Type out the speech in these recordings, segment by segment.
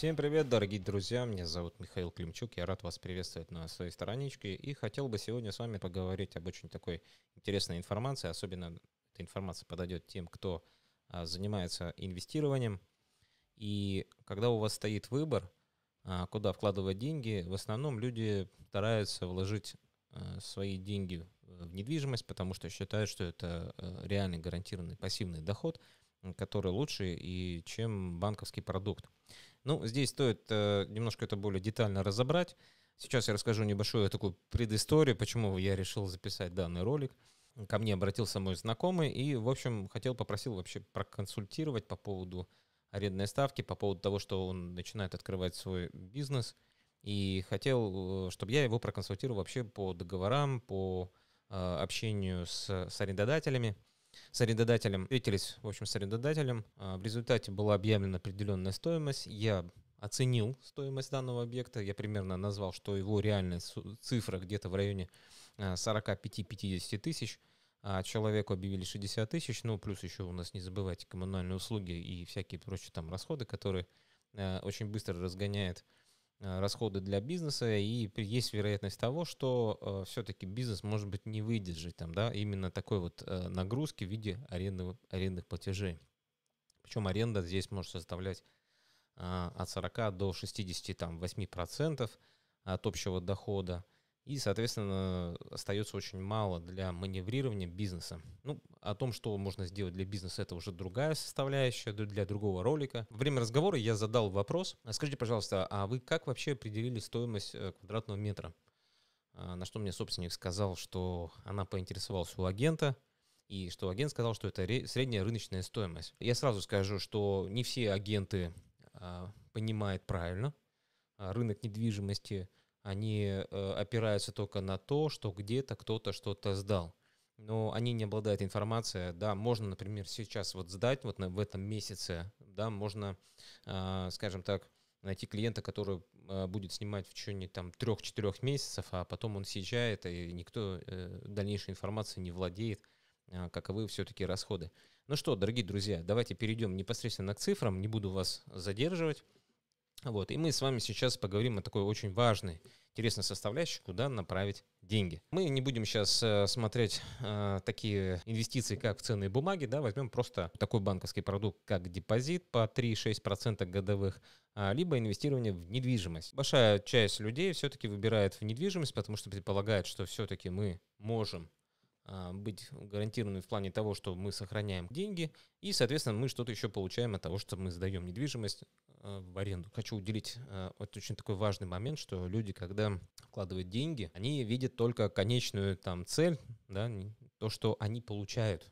Всем привет, дорогие друзья! Меня зовут Михаил Климчук. Я рад вас приветствовать на своей страничке и хотел бы сегодня с вами поговорить об очень такой интересной информации. Особенно эта информация подойдет тем, кто а, занимается инвестированием. И когда у вас стоит выбор, а, куда вкладывать деньги, в основном люди стараются вложить а, свои деньги в недвижимость, потому что считают, что это реальный гарантированный пассивный доход, который лучше и чем банковский продукт. Ну, здесь стоит э, немножко это более детально разобрать. Сейчас я расскажу небольшую такую предысторию, почему я решил записать данный ролик. Ко мне обратился мой знакомый и, в общем, хотел, попросил вообще проконсультировать по поводу арендной ставки, по поводу того, что он начинает открывать свой бизнес. И хотел, э, чтобы я его проконсультировал вообще по договорам, по э, общению с, с арендодателями – с арендодателем, встретились, в общем, с арендодателем. А, в результате была объявлена определенная стоимость. Я оценил стоимость данного объекта. Я примерно назвал, что его реальная цифра где-то в районе 45-50 а, тысяч. А человеку объявили 60 тысяч, ну, плюс еще у нас, не забывайте, коммунальные услуги и всякие прочие там расходы, которые а, очень быстро разгоняет Э, расходы для бизнеса, и есть вероятность того, что э, все-таки бизнес, может быть, не выдержит там, да, именно такой вот э, нагрузки в виде аренды, арендных платежей. Причем аренда здесь может составлять э, от 40 до 68% там, от общего дохода. Э, и, соответственно, остается очень мало для маневрирования бизнеса. Ну, о том, что можно сделать для бизнеса, это уже другая составляющая для другого ролика. Во время разговора я задал вопрос. «А скажите, пожалуйста, а вы как вообще определили стоимость э, квадратного метра? А, на что мне собственник сказал, что она поинтересовалась у агента, и что агент сказал, что это средняя рыночная стоимость. Я сразу скажу, что не все агенты а, понимают правильно а, рынок недвижимости – они э, опираются только на то, что где-то кто-то что-то сдал. Но они не обладают информацией. Да, можно, например, сейчас вот сдать вот на, в этом месяце, да, можно, э, скажем так, найти клиента, который э, будет снимать в течение там 3-4 месяцев, а потом он съезжает, и никто э, дальнейшей информацией не владеет а, каковы все-таки расходы. Ну что, дорогие друзья, давайте перейдем непосредственно к цифрам, не буду вас задерживать. Вот, и мы с вами сейчас поговорим о такой очень важной, интересной составляющей, куда направить деньги. Мы не будем сейчас э, смотреть э, такие инвестиции, как в ценные бумаги, да, возьмем просто такой банковский продукт, как депозит по 3-6% годовых, а, либо инвестирование в недвижимость. Большая часть людей все-таки выбирает в недвижимость, потому что предполагает, что все-таки мы можем а, быть гарантированы в плане того, что мы сохраняем деньги, и, соответственно, мы что-то еще получаем от того, что мы сдаем недвижимость а, в аренду. Хочу уделить а, вот очень такой важный момент, что люди, когда вкладывают деньги, они видят только конечную там цель, да, то, что они получают.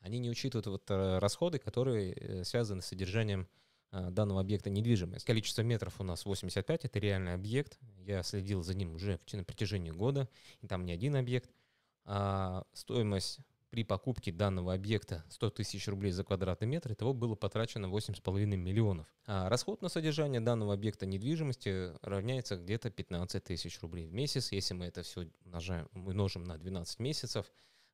Они не учитывают вот расходы, которые э, связаны с содержанием данного объекта недвижимость. Количество метров у нас 85, это реальный объект. Я следил за ним уже на протяжении года, и там не один объект а стоимость при покупке данного объекта 100 тысяч рублей за квадратный метр, того было потрачено 8,5 миллионов. А расход на содержание данного объекта недвижимости равняется где-то 15 тысяч рублей в месяц. Если мы это все умножаем, умножим на 12 месяцев,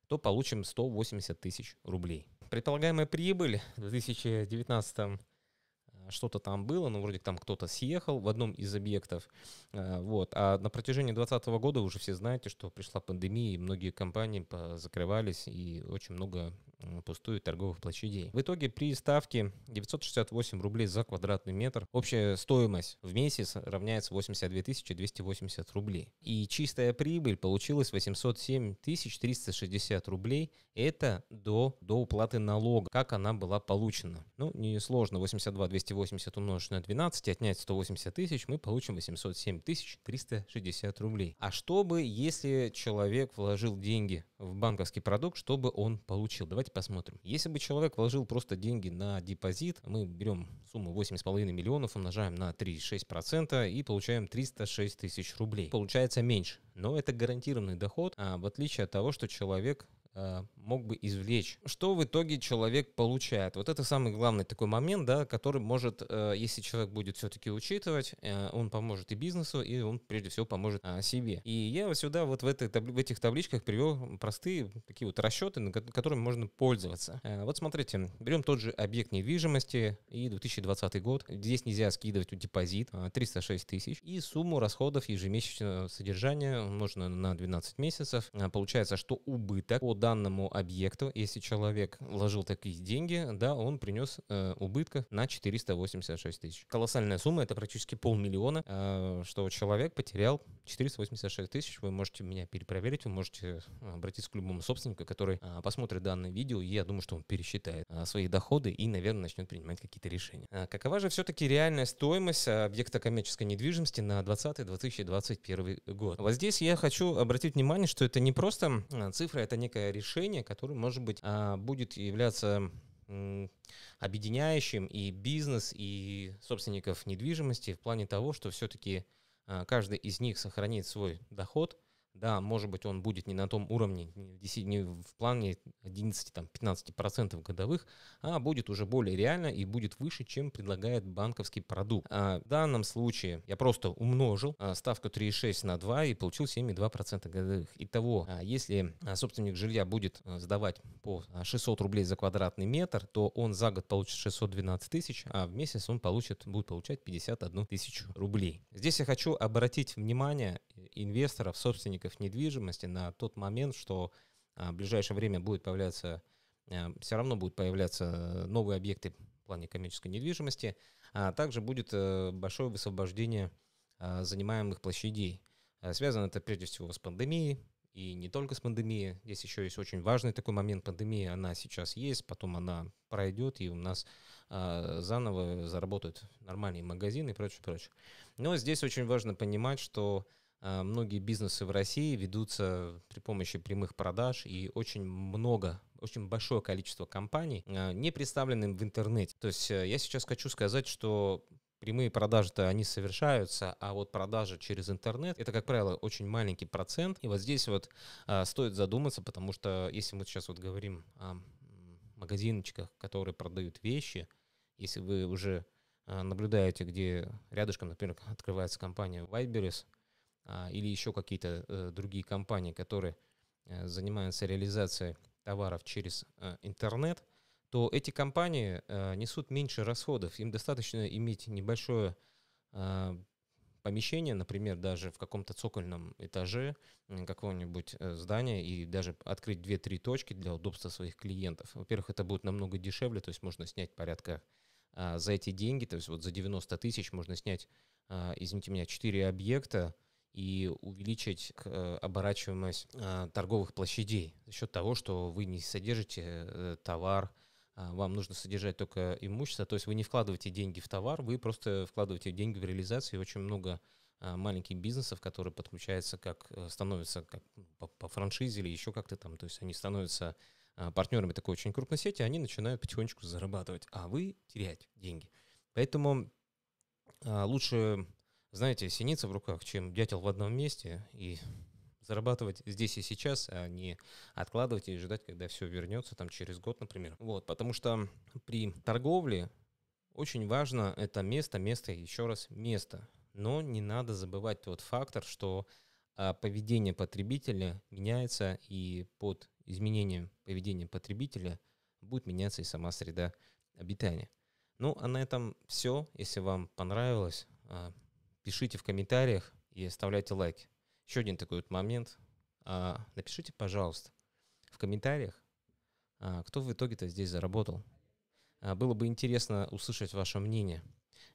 то получим 180 тысяч рублей. Предполагаемая прибыль в 2019 Э, что-то там было, ну, вроде там кто-то съехал в одном из объектов, э, вот, а на протяжении 2020 года уже все знаете, что пришла пандемия, и многие компании закрывались, и очень много пустую торговых площадей. В итоге при ставке 968 рублей за квадратный метр общая стоимость в месяц равняется 82 280 рублей. И чистая прибыль получилась 807 360 рублей. Это до, до уплаты налога, как она была получена. Ну, несложно, 82 280 умножить на 12, отнять 180 тысяч, мы получим 807 360 рублей. А что бы, если человек вложил деньги в банковский продукт, чтобы он получил? Давайте посмотрим. Если бы человек вложил просто деньги на депозит, мы берем сумму 8,5 миллионов, умножаем на 3,6% и получаем 306 тысяч рублей. Получается меньше, но это гарантированный доход, а, в отличие от того, что человек а, мог бы извлечь. Что в итоге человек получает? Вот это самый главный такой момент, да, который может, э, если человек будет все-таки учитывать, э, он поможет и бизнесу, и он прежде всего поможет а, себе. И я вот сюда вот в, этой, в этих табличках привел простые такие вот расчеты, на которыми можно пользоваться. Э, вот смотрите, берем тот же объект недвижимости и 2020 год. Здесь нельзя скидывать депозит 306 а, тысяч и сумму расходов ежемесячного содержания можно на 12 месяцев. Получается, что убыток по данному объекту, если человек вложил такие деньги, да, он принес э, убытка на 486 тысяч. Колоссальная сумма, это практически полмиллиона, э, что человек потерял 486 тысяч. Вы можете меня перепроверить, вы можете э, обратиться к любому собственнику, который э, посмотрит данное видео, и я думаю, что он пересчитает э, свои доходы и, наверное, начнет принимать какие-то решения. А какова же все-таки реальная стоимость э, объекта коммерческой недвижимости на 2020-2021 год? Вот здесь я хочу обратить внимание, что это не просто цифра, это некое решение, решение, которое, может быть, а, будет являться объединяющим и бизнес, и собственников недвижимости в плане того, что все-таки а, каждый из них сохранит свой доход – да, может быть, он будет не на том уровне, не в плане 11-15% годовых, а будет уже более реально и будет выше, чем предлагает банковский продукт. А в данном случае я просто умножил а, ставку 3,6 на 2 и получил 7,2% годовых. Итого, а, если а, собственник жилья будет сдавать по 600 рублей за квадратный метр, то он за год получит 612 тысяч, а в месяц он получит, будет получать 51 тысячу рублей. Здесь я хочу обратить внимание инвесторов, собственников недвижимости на тот момент, что а, в ближайшее время будет появляться, а, все равно будут появляться новые объекты в плане коммерческой недвижимости, а также будет э, большое высвобождение а, занимаемых площадей. Связано это прежде всего с пандемией, и не только с пандемией. Здесь еще есть очень важный такой момент пандемии. Она сейчас есть, потом она пройдет, и у нас э, заново заработают нормальные магазины и прочее, прочее. Но здесь очень важно понимать, что Э, многие бизнесы в России ведутся при помощи прямых продаж, и очень много очень большое количество компаний э, не представлены в интернете. То есть э, я сейчас хочу сказать, что прямые продажи-то они совершаются, а вот продажи через интернет это, как правило, очень маленький процент. И вот здесь вот а, стоит задуматься, потому что если мы сейчас вот говорим о магазинчиках, которые продают вещи, если вы уже а, наблюдаете, где рядышком, например, открывается компания Wildberries, а, или еще какие-то э, другие компании, которые э, занимаются реализацией товаров через э, интернет, то эти компании несут меньше расходов. Им достаточно иметь небольшое помещение, например, даже в каком-то цокольном этаже какого-нибудь здания и даже открыть 2-3 точки для удобства своих клиентов. Во-первых, это будет намного дешевле, то есть можно снять порядка а, за эти деньги, то есть вот за 90 тысяч можно снять, а, извините меня, 4 объекта, и увеличить э, оборачиваемость э, торговых площадей за счет того, что вы не содержите э, товар, а, вам нужно содержать только имущество, то есть вы не вкладываете деньги в товар, вы просто вкладываете деньги в реализацию, очень много а, маленьких бизнесов, которые подключаются как, становятся как ну, по, по франшизе или еще как-то там, то есть они становятся а, партнерами такой очень крупной сети, они начинают потихонечку зарабатывать, а вы терять деньги. Поэтому лучше знаете, синица в руках, чем дятел в одном месте, и зарабатывать здесь и сейчас, а не откладывать и ждать, когда все вернется, там, через год, например. Вот, потому что при торговле очень важно это место, место, еще раз, место. Но не надо забывать тот фактор, что а, поведение потребителя меняется, и под изменением поведения потребителя будет меняться и сама среда обитания. Ну, а на этом все. Если вам понравилось, а, пишите в комментариях и оставляйте лайки. Еще один такой вот момент. А, напишите, пожалуйста, в комментариях, а, кто в итоге-то здесь заработал. А, было бы интересно услышать ваше мнение.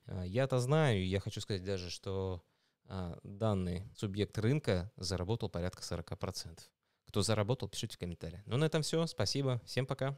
А, я-то знаю, и я хочу сказать даже, что а, данный субъект рынка заработал порядка 40%. Кто заработал, пишите в комментариях. Ну, на этом все. Спасибо. Всем пока.